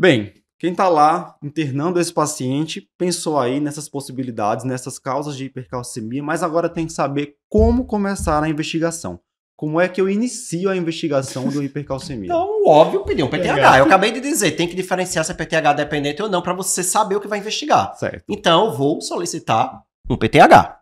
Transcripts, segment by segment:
Bem, quem está lá internando esse paciente pensou aí nessas possibilidades, nessas causas de hipercalcemia, mas agora tem que saber como começar a investigação. Como é que eu inicio a investigação do hipercalcemia? Então, óbvio, pedir um PTH. Eu acabei de dizer, tem que diferenciar se é PTH dependente ou não para você saber o que vai investigar. Certo. Então, vou solicitar um PTH.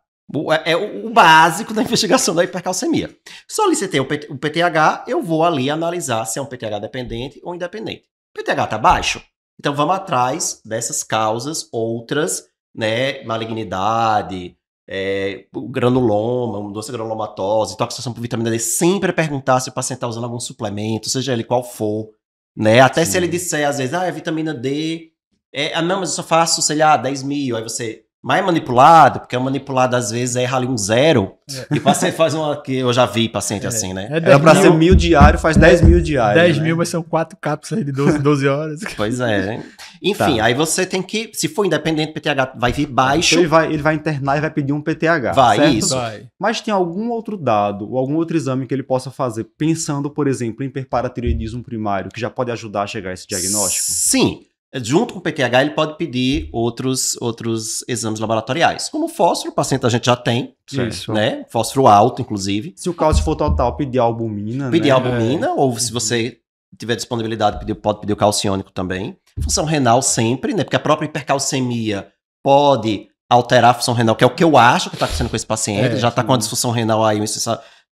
É, é o básico da investigação da hipercalcemia. Solicitei o PTH, eu vou ali analisar se é um PTH dependente ou independente. PTH está baixo. Então vamos atrás dessas causas outras, né? Malignidade, é, granuloma, doença granulomatose, toxicação por vitamina D. Sempre perguntar se o paciente está usando algum suplemento, seja ele qual for. Né? Até Sim. se ele disser, às vezes, ah, é vitamina D. É, ah, não, mas eu só faço, sei lá, 10 mil. Aí você, mais é manipulado, porque é manipulado às vezes erra ali um zero. É. E o paciente faz uma. que eu já vi paciente é. assim, né? É Era pra mil, ser mil diário, faz 10 mil diário. 10 né? mil, mas são quatro cápsulas de 12, 12 horas. Pois é. Enfim, tá. aí você tem que. Se for independente, PTH vai vir baixo. Então ele, vai, ele vai internar e vai pedir um PTH. Vai, certo? isso. Vai. Mas tem algum outro dado, ou algum outro exame que ele possa fazer, pensando, por exemplo, em hiperparatireoidismo primário, que já pode ajudar a chegar a esse diagnóstico? Sim junto com o PQH, ele pode pedir outros, outros exames laboratoriais, como fósforo, o paciente a gente já tem, Isso. né? Fósforo alto, inclusive. Se o cálcio for total, pedir albumina. Pedir né? albumina, é. ou se você tiver disponibilidade, pode pedir o calciônico também. Função renal sempre, né? Porque a própria hipercalcemia pode alterar a função renal, que é o que eu acho que está acontecendo com esse paciente, é, já está com uma disfunção renal aí, uma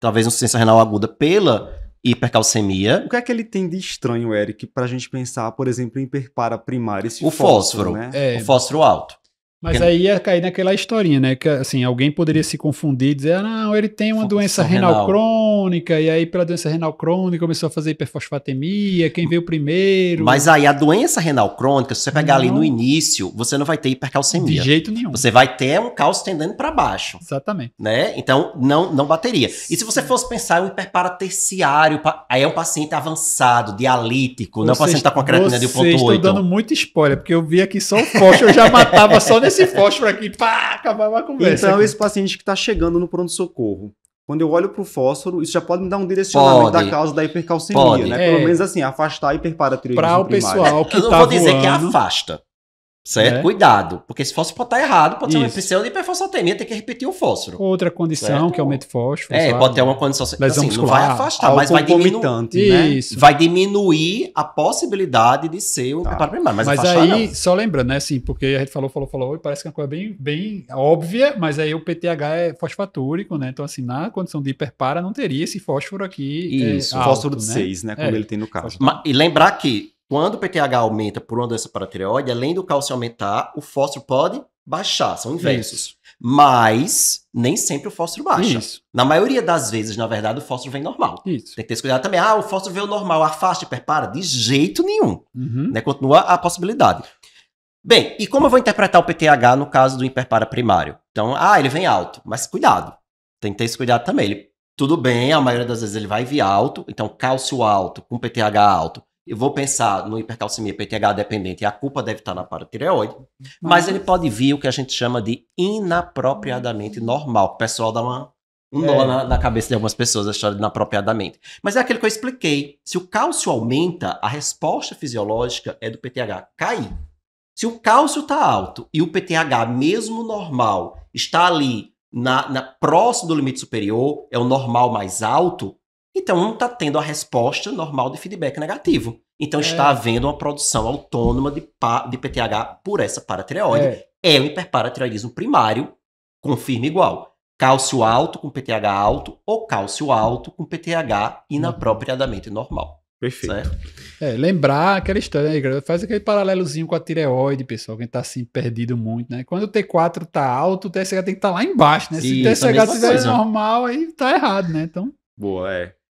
talvez uma insuficiência renal aguda pela hipercalcemia. O que é que ele tem de estranho, Eric, para a gente pensar, por exemplo, em hiperpara primária? o fósforo, fósforo né? é... o fósforo alto. Mas aí ia cair naquela historinha, né? Que assim, alguém poderia se confundir e dizer, ah, não, ele tem uma Função doença renal, renal, crônica, e aí pela doença renal crônica começou a fazer hiperfosfatemia, quem veio primeiro. Mas aí a doença renal crônica, se você pegar não. ali no início, você não vai ter hipercalcemia. De jeito nenhum. Você vai ter um cálcio tendendo para baixo. Exatamente. Né? Então, não, não bateria. E se você fosse pensar em um hiperparaterciário, aí é um paciente avançado, dialítico, não é um paciente que tá com a creatina de 1.8. Eu Estou dando muito spoiler, porque eu vi aqui só o Foch, eu já matava só nesse esse fósforo aqui, pá, acabava a conversa. Então, aqui. É esse paciente que está chegando no pronto-socorro, quando eu olho para o fósforo, isso já pode me dar um direcionamento pode. da causa da hipercalcemia, pode. né? É. Pelo menos assim, afastar a hiperparatireoidismo Para o pessoal que Eu tá não vou dizer voando. que afasta, Certo? É. Né? Cuidado. Porque se fosse pode estar errado, pode Isso. ser uma precisa de hiperfosfatemia, tem que repetir o fósforo. Outra condição certo? que aumenta é o fósforo. É, pode ter uma condição. mas assim, muscular, assim, não vai afastar, mas vai diminuir. Né? Vai diminuir a possibilidade de ser o tá. preparo primário. Mas, mas afastar, aí, não. só lembrando, né? Assim, porque a gente falou, falou, falou, e parece que é uma coisa bem, bem óbvia, mas aí o PTH é fosfatúrico, né? Então, assim, na condição de hiperpara, não teria esse fósforo aqui. É, Isso, é, fósforo de 6, né? né? Como é. ele tem no caso. Mas, e lembrar que quando o PTH aumenta por uma doença paratireoide, além do cálcio aumentar, o fósforo pode baixar, são inversos. Isso. Mas nem sempre o fósforo baixa. Isso. Na maioria das vezes, na verdade, o fósforo vem normal. Isso. Tem que ter esse cuidado também. Ah, o fósforo veio normal, afasta e prepara? De jeito nenhum. Uhum. Né? Continua a possibilidade. Bem, e como eu vou interpretar o PTH no caso do hiperpara primário? Então, ah, ele vem alto, mas cuidado. Tem que ter esse cuidado também. Ele, tudo bem, a maioria das vezes ele vai vir alto, então cálcio alto com PTH alto eu vou pensar no hipercalcemia PTH dependente, e a culpa deve estar na paratireoide, uhum. mas ele pode vir o que a gente chama de inapropriadamente uhum. normal. O pessoal dá uma, um nó é. na, na, cabeça de algumas pessoas, a história de inapropriadamente. Mas é aquilo que eu expliquei. Se o cálcio aumenta, a resposta fisiológica é do PTH cair. Se o cálcio está alto e o PTH, mesmo normal, está ali na, na próximo do limite superior, é o normal mais alto, então não está tendo a resposta normal de feedback negativo. Então é. está havendo uma produção autônoma de, de PTH por essa paratireoide. É. é o hiperparatireoidismo primário, confirma igual. Cálcio alto com PTH alto ou cálcio alto com PTH inapropriadamente normal. Perfeito. É, lembrar aquela história, né, Faz aquele paralelozinho com a tireoide, pessoal, quem tá assim perdido muito, né? Quando o T4 tá alto, o TSH tem que estar tá lá embaixo, né? Se o TSH estiver normal, aí tá errado, né? Então. Boa, é.